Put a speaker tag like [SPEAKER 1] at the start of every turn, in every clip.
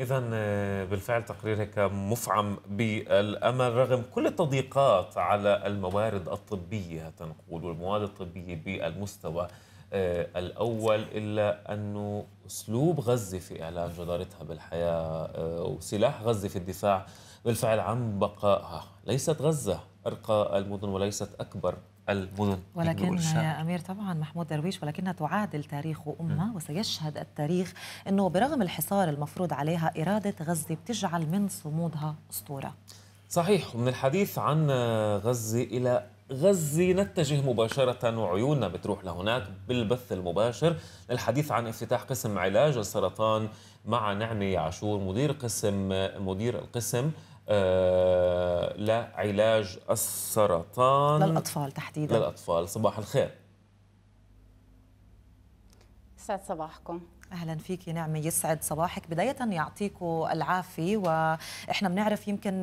[SPEAKER 1] إذا آه، بالفعل تقرير هيك مفعم بالأمل رغم كل التضييقات على الموارد الطبية تنقول والمواد الطبية بالمستوى آه، الأول إلا أنه أسلوب غزة في إعلان جدارتها بالحياة آه، وسلاح غزة في الدفاع بالفعل عن بقائها ليست غزة أرقى المدن وليست أكبر المدن إيه ولكن يا
[SPEAKER 2] أمير طبعا محمود درويش ولكنها تعادل تاريخ أمة وسيشهد التاريخ أنه برغم الحصار المفروض عليها إرادة غزة بتجعل من صمودها أسطورة
[SPEAKER 1] صحيح ومن الحديث عن غزة إلى غزة نتجه مباشرة وعيوننا بتروح لهناك بالبث المباشر للحديث عن افتتاح قسم علاج السرطان مع نعمة عاشور مدير قسم مدير القسم آه، لعلاج السرطان للأطفال تحديدا للأطفال صباح الخير
[SPEAKER 3] يسعد صباحكم اهلا فيك نعمه
[SPEAKER 2] يسعد صباحك بدايه يعطيكم العافيه واحنا بنعرف يمكن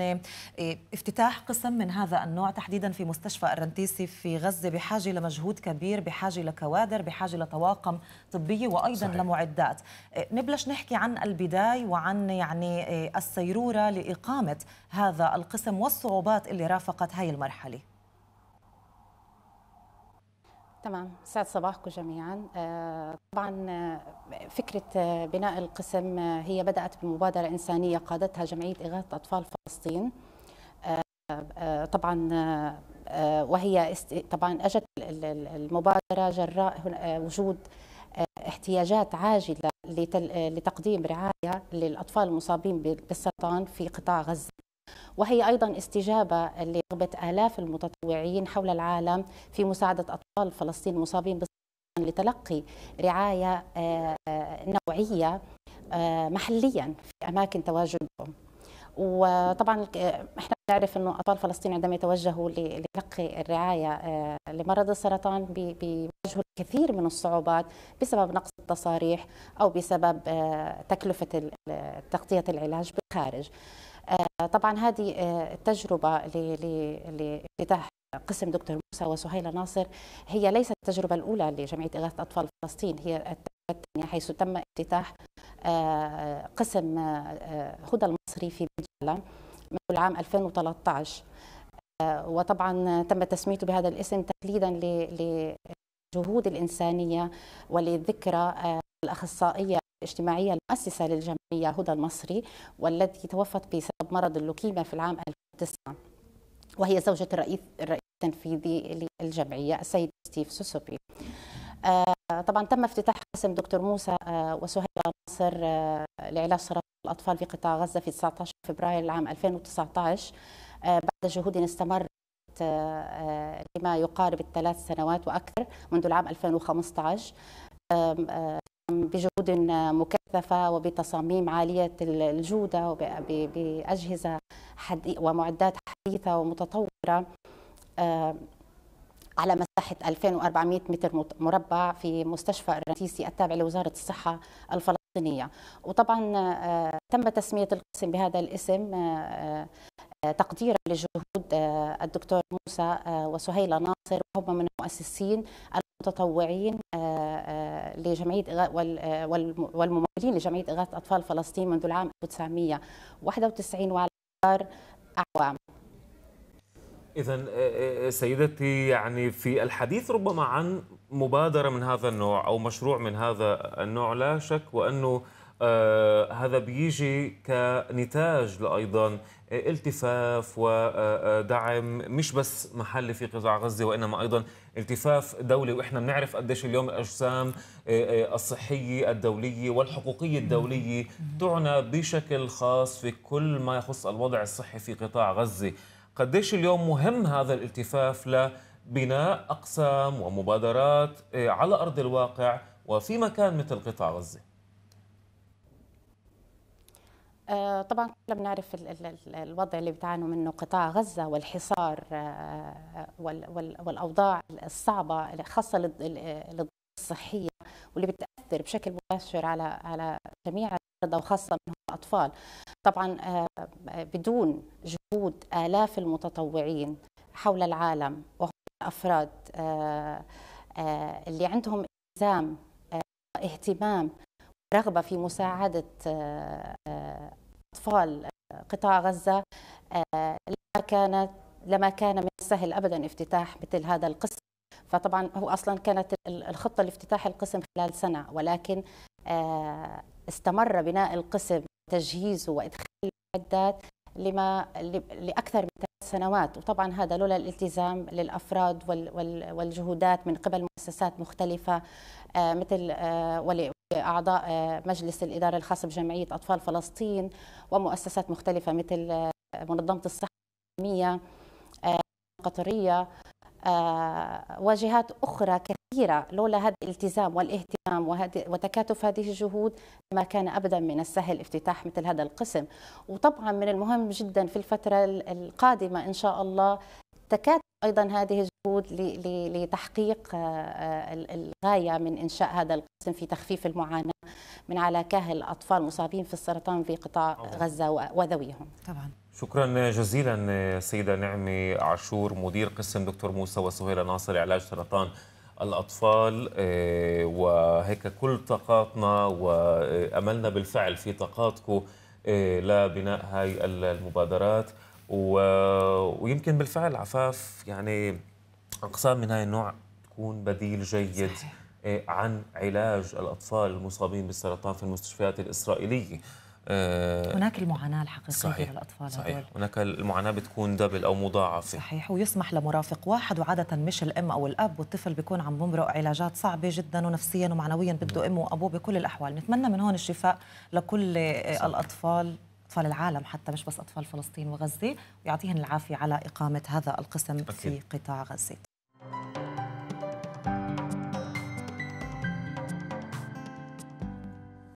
[SPEAKER 2] إيه، افتتاح قسم من هذا النوع تحديدا في مستشفى الرنتيسي في غزه بحاجه لمجهود كبير بحاجه لكوادر بحاجه لطواقم طبيه وايضا صحيح. لمعدات إيه، نبلش نحكي عن البدايه وعن يعني إيه، السيروره لاقامه هذا القسم والصعوبات اللي رافقت هاي المرحله
[SPEAKER 3] تمام سعد صباحكم جميعا آه، طبعا آه، فكرة آه، بناء القسم هي بدأت بمبادرة إنسانية قادتها جمعية إغاثة أطفال فلسطين طبعا وهي طبعا أجت المبادرة جراء وجود احتياجات عاجلة لتقديم رعاية للأطفال المصابين بالسرطان في قطاع غزة وهي أيضا استجابة لرغبة آلاف المتطوعين حول العالم في مساعدة أطفال فلسطين المصابين بالسرطان لتلقي رعاية آه، نوعية آه، محليا في أماكن تواجدهم وطبعا احنا بنعرف انه اطفال فلسطين عندما يتوجهوا لتلقي الرعايه آه، لمرض السرطان بيواجهوا الكثير من الصعوبات بسبب نقص التصاريح او بسبب تكلفه تغطيه العلاج بالخارج. آه، طبعا هذه آه، التجربة لافتتاح قسم دكتور موسى وسهيلة ناصر هي ليست التجربة الأولى لجمعية إغاثة أطفال فلسطين هي الثانية حيث تم افتتاح آه، قسم هدى المصري في بجالة منذ العام 2013 وطبعا تم تسميته بهذا الاسم تقليدا لجهود الإنسانية وللذكرى الأخصائية الاجتماعية المؤسسة للجمعية هدى المصري والتي توفت بسبب مرض اللوكيميا في العام 2009 وهي زوجة الرئيس الرئيس التنفيذي للجمعية السيد ستيف سوسوبي آه، طبعا تم افتتاح قسم دكتور موسى آه، وسهيل ناصر آه، لعلاج سرطان الأطفال في قطاع غزة في 19 فبراير العام 2019 بعد جهود استمرت لما يقارب الثلاث سنوات وأكثر منذ العام 2015 بجهود مكثفة وبتصاميم عالية الجودة وبأجهزة ومعدات حديثة ومتطورة آه، على مساحة 2400 متر مربع في مستشفى الرئيسي التابع لوزارة الصحة الفلسطينية وطبعا آه، تم تسمية القسم بهذا الاسم آه، تقديرا لجهود الدكتور موسى وسهيلة ناصر وهم من مؤسسين متطوعين آه، آه، لجمعيه آه، والممولين لجمعيه اغاثه اطفال فلسطين منذ العام 1991 وعلى مدار اعوام.
[SPEAKER 1] إذا سيدتي يعني في الحديث ربما عن مبادرة من هذا النوع أو مشروع من هذا النوع لا شك وأنه هذا بيجي كنتاج لأيضا التفاف ودعم مش بس محلي في قطاع غزه وانما ايضا التفاف دولي واحنا بنعرف قديش اليوم الاجسام الصحيه الدوليه والحقوقيه الدوليه تعنى بشكل خاص في كل ما يخص الوضع الصحي في قطاع غزه قديش اليوم مهم هذا الالتفاف لبناء اقسام ومبادرات على ارض الواقع وفي مكان مثل قطاع غزه
[SPEAKER 3] آه، طبعا كلنا بنعرف الوضع اللي بتعانوا منه قطاع غزه والحصار آه، والاوضاع الصعبه خاصه الصحيه واللي بتاثر بشكل مباشر على على جميع المرضى وخاصه منهم الاطفال. طبعا آه، بدون جهود الاف المتطوعين حول العالم وأفراد اللي عندهم التزام اهتمام رغبه في مساعده آه، اطفال آه، قطاع غزه آه، لما كانت لما كان من السهل ابدا افتتاح مثل هذا القسم فطبعا هو اصلا كانت الخطه لافتتاح القسم خلال سنه ولكن استمر بناء القسم تجهيزه وادخال المعدات لما لاكثر من ثلاث سنوات وطبعا هذا لولا الالتزام للافراد والجهودات من قبل مؤسسات مختلفه مثل أعضاء آه، مجلس الإدارة الخاصة بجمعية أطفال فلسطين ومؤسسات مختلفة مثل آه، منظمة الصحة العالمية آه، القطرية وجهات أخرى كثيرة لولا هذا الالتزام والاهتمام وتكاتف هذه الجهود ما كان أبدا من السهل افتتاح مثل هذا القسم وطبعا من المهم جدا في الفترة القادمة إن شاء الله تكاتف ايضا هذه جهود لتحقيق آه، آه، الغايه من انشاء هذا القسم في تخفيف المعاناه من على كاهل الاطفال المصابين في السرطان في قطاع غزه وذويهم. طبعا.
[SPEAKER 1] شكرا جزيلا آه، سيده نعمه عاشور مدير قسم دكتور موسى وسهيله ناصر علاج سرطان الاطفال وهيك كل طاقاتنا واملنا بالفعل في طاقاتكم لبناء هاي المبادرات. و... ويمكن بالفعل عفاف يعني اقسام من هاي النوع تكون بديل جيد صحيح. آه، عن علاج الاطفال المصابين بالسرطان في المستشفيات الاسرائيليه آه، هناك
[SPEAKER 2] المعاناة الحقيقية صحيح. للأطفال صحيح. هدول.
[SPEAKER 1] هناك المعاناة بتكون دبل أو مضاعفة صحيح
[SPEAKER 2] ويسمح لمرافق واحد وعادة مش الأم أو الأب والطفل بيكون عم بمرق علاجات صعبة جدا ونفسيا ومعنويا بده أمه وأبوه بكل الأحوال نتمنى من هون الشفاء لكل آه، صحيح. الأطفال أطفال العالم حتى مش بس أطفال فلسطين وغزة ويعطيهن العافية على إقامة هذا القسم أكيد. في قطاع غزة